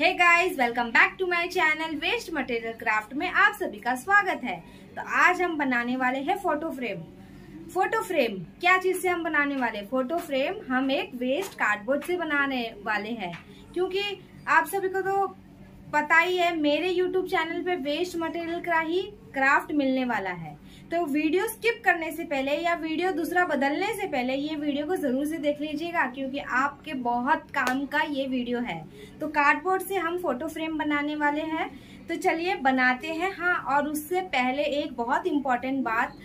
hey guys welcome back to my channel waste material craft में आप सभी का स्वागत है तो आज हम बनाने वाले हैं फोटो फ्रेम फोटो फ्रेम क्या चीज़ से हम बनाने वाले फोटो फ्रेम हम एक वेस्ट कार्डबोर्ड से बनाने वाले हैं क्योंकि आप सभी को तो पता ही है मेरे यूट्यूब चैनल पे वेस्ट मटेरियल का ही क्राफ्ट मिलने वाला है तो वीडियो स्किप करने से पहले या वीडियो दूसरा बदलने से पहले ये वीडियो को ज़रूर से देख लीजिएगा क्योंकि आपके बहुत काम का ये वीडियो है तो कार्डबोर्ड से हम फोटो फ्रेम बनाने वाले हैं तो चलिए बनाते हैं हाँ और उससे पहले एक बहुत इम्पॉर्टेंट बात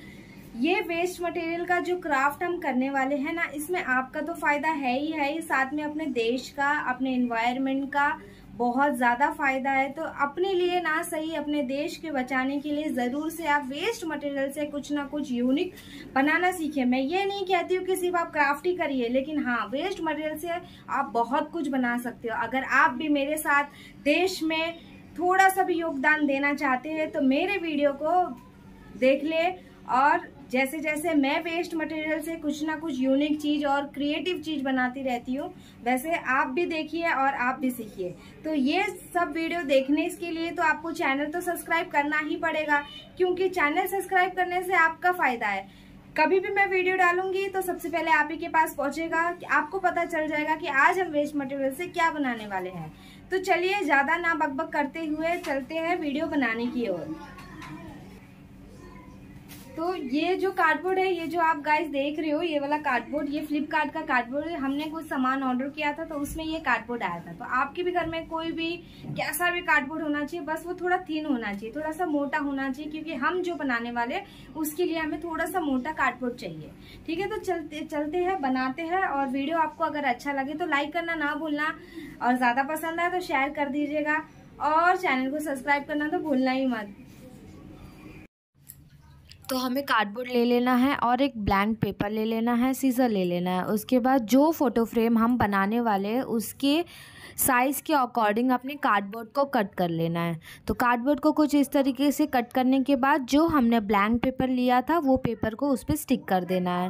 ये वेस्ट मटेरियल का जो क्राफ्ट हम करने वाले हैं ना इसमें आपका तो फ़ायदा है ही है ही साथ में अपने देश का अपने इन्वायरमेंट का बहुत ज़्यादा फायदा है तो अपने लिए ना सही अपने देश के बचाने के लिए ज़रूर से आप वेस्ट मटेरियल से कुछ ना कुछ यूनिक बनाना सीखें मैं ये नहीं कहती हूँ कि सिर्फ आप क्राफ्ट ही करिए लेकिन हाँ वेस्ट मटेरियल से आप बहुत कुछ बना सकते हो अगर आप भी मेरे साथ देश में थोड़ा सा भी योगदान देना चाहते हैं तो मेरे वीडियो को देख ले और जैसे जैसे मैं वेस्ट मटेरियल से कुछ ना कुछ यूनिक चीज़ और क्रिएटिव चीज़ बनाती रहती हूँ वैसे आप भी देखिए और आप भी सीखिए तो ये सब वीडियो देखने इसके लिए तो आपको चैनल तो सब्सक्राइब करना ही पड़ेगा क्योंकि चैनल सब्सक्राइब करने से आपका फ़ायदा है कभी भी मैं वीडियो डालूंगी तो सबसे पहले आप ही के पास पहुंचेगा कि आपको पता चल जाएगा कि आज हम वेस्ट मटेरियल से क्या बनाने वाले हैं तो चलिए ज़्यादा ना बकबक करते हुए चलते हैं वीडियो बनाने की ओर तो ये जो कार्डबोर्ड है ये जो आप गाइस देख रहे हो ये वाला कार्डबोर्ड ये फ्लिपकार्ट का कार्डबोर्ड है हमने कुछ सामान ऑर्डर किया था तो उसमें ये कार्डबोर्ड आया था तो आपके भी घर में कोई भी कैसा भी कार्डबोर्ड होना चाहिए बस वो थोड़ा थिन होना चाहिए थोड़ा सा मोटा होना चाहिए क्योंकि हम जो बनाने वाले उसके लिए हमें थोड़ा सा मोटा कार्डबोर्ड चाहिए ठीक है तो चलते चलते हैं बनाते हैं और वीडियो आपको अगर अच्छा लगे तो लाइक करना ना भूलना और ज़्यादा पसंद आए तो शेयर कर दीजिएगा और चैनल को सब्सक्राइब करना तो भूलना ही मत तो हमें कार्डबोर्ड ले लेना है और एक ब्लैंक पेपर ले लेना है सीज़र ले लेना है उसके बाद जो फ़ोटो फ्रेम हम बनाने वाले हैं उसके साइज़ के अकॉर्डिंग अपने कार्डबोर्ड को कट कर लेना है तो कार्डबोर्ड को कुछ इस तरीके से कट करने के बाद जो हमने ब्लैंक पेपर लिया था वो पेपर को उस पर स्टिक कर देना है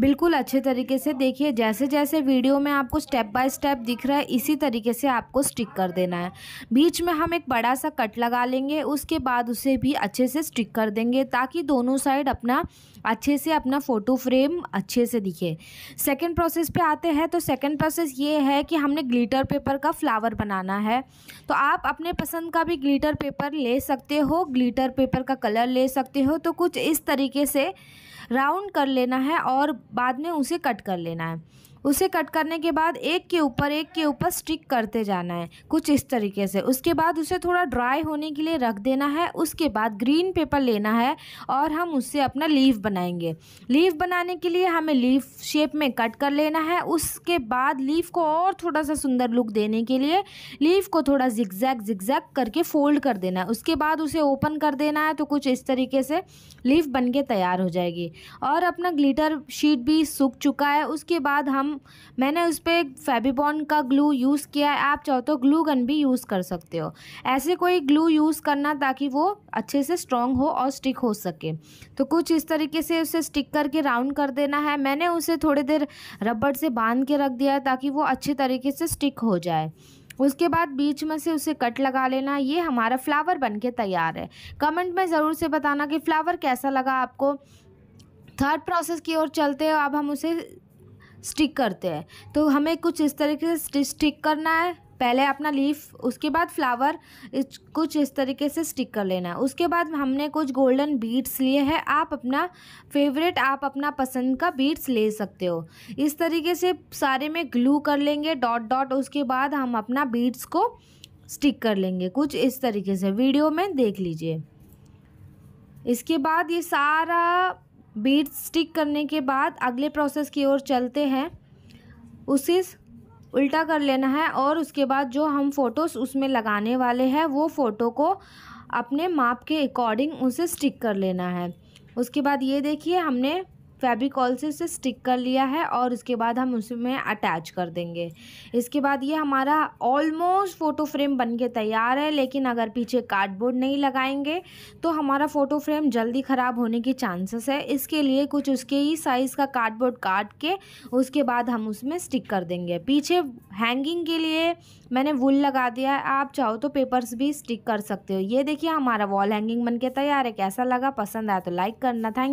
बिल्कुल अच्छे तरीके से देखिए जैसे जैसे वीडियो में आपको स्टेप बाय स्टेप दिख रहा है इसी तरीके से आपको स्टिक कर देना है बीच में हम एक बड़ा सा कट लगा लेंगे उसके बाद उसे भी अच्छे से स्टिक कर देंगे ताकि दोनों दोनों साइड अपना अच्छे से अपना फ़ोटो फ्रेम अच्छे से दिखे सेकेंड प्रोसेस पे आते हैं तो सेकेंड प्रोसेस ये है कि हमने ग्लिटर पेपर का फ्लावर बनाना है तो आप अपने पसंद का भी ग्लिटर पेपर ले सकते हो ग्लिटर पेपर का कलर ले सकते हो तो कुछ इस तरीके से राउंड कर लेना है और बाद में उसे कट कर लेना है उसे कट करने के बाद एक के ऊपर एक के ऊपर स्टिक करते जाना है कुछ इस तरीके से उसके बाद उसे थोड़ा ड्राई होने के लिए रख देना है उसके बाद ग्रीन पेपर लेना है और हम उससे अपना लीव बनाएंगे लीव बनाने के लिए हमें लीव शेप में कट कर लेना है उसके बाद लीफ को और थोड़ा सा सुंदर लुक देने के लिए लीफ को थोड़ा जिगजैग जिगजैग करके फोल्ड कर देना है उसके बाद उसे ओपन कर देना है तो कुछ इस तरीके से लीफ बन के तैयार हो जाएगी और अपना ग्लिटर शीट भी सूख चुका है उसके बाद हम मैंने उस पर फेबिबॉन का ग्लू यूज़ किया है आप चाहो तो ग्लू गन भी यूज़ कर सकते हो ऐसे कोई ग्लू यूज़ करना ताकि वो अच्छे से स्ट्रॉन्ग हो और स्टिक हो सके तो कुछ इस तरीके से उसे स्टिक करके राउंड कर देना है मैंने उसे थोड़ी देर रबड़ से बांध के रख दिया है ताकि वो अच्छे तरीके से स्टिक हो जाए उसके बाद बीच में से उसे कट लगा लेना ये हमारा फ्लावर के तैयार है कमेंट में ज़रूर से बताना कि फ्लावर कैसा लगा आपको थर्ड प्रोसेस की ओर चलते हैं अब हम उसे स्टिक करते हैं तो हमें कुछ इस तरीके से स्टिक करना है पहले अपना लीफ उसके बाद फ्लावर कुछ इस तरीके से स्टिक कर लेना है उसके बाद हमने कुछ गोल्डन बीड्स लिए हैं आप अपना फेवरेट आप अपना पसंद का बीड्स ले सकते हो इस तरीके से सारे में ग्लू कर लेंगे डॉट डॉट उसके बाद हम अपना बीड्स को स्टिक कर लेंगे कुछ इस तरीके से वीडियो में देख लीजिए इसके बाद ये सारा बीड स्टिक करने के बाद अगले प्रोसेस की ओर चलते हैं उसे उल्टा कर लेना है और उसके बाद जो हम फ़ोटोज़ उसमें लगाने वाले हैं वो फ़ोटो को अपने माप के अकॉर्डिंग उसे स्टिक कर लेना है उसके बाद ये देखिए हमने फेबिकॉल से इसे स्टिक कर लिया है और इसके बाद हम उसमें अटैच कर देंगे इसके बाद ये हमारा ऑलमोस्ट फ़ोटो फ्रेम बन के तैयार है लेकिन अगर पीछे कार्डबोर्ड नहीं लगाएंगे तो हमारा फ़ोटो फ्रेम जल्दी ख़राब होने के चांसेस है इसके लिए कुछ उसके ही साइज़ का कार्डबोर्ड काट के उसके बाद हम उसमें स्टिक कर देंगे पीछे हैंगिंग के लिए मैंने वुल लगा दिया है आप चाहो तो पेपर्स भी स्टिक कर सकते हो ये देखिए हमारा वॉल हैंगिंग बन के तैयार है कैसा लगा पसंद आया तो लाइक करना थैंक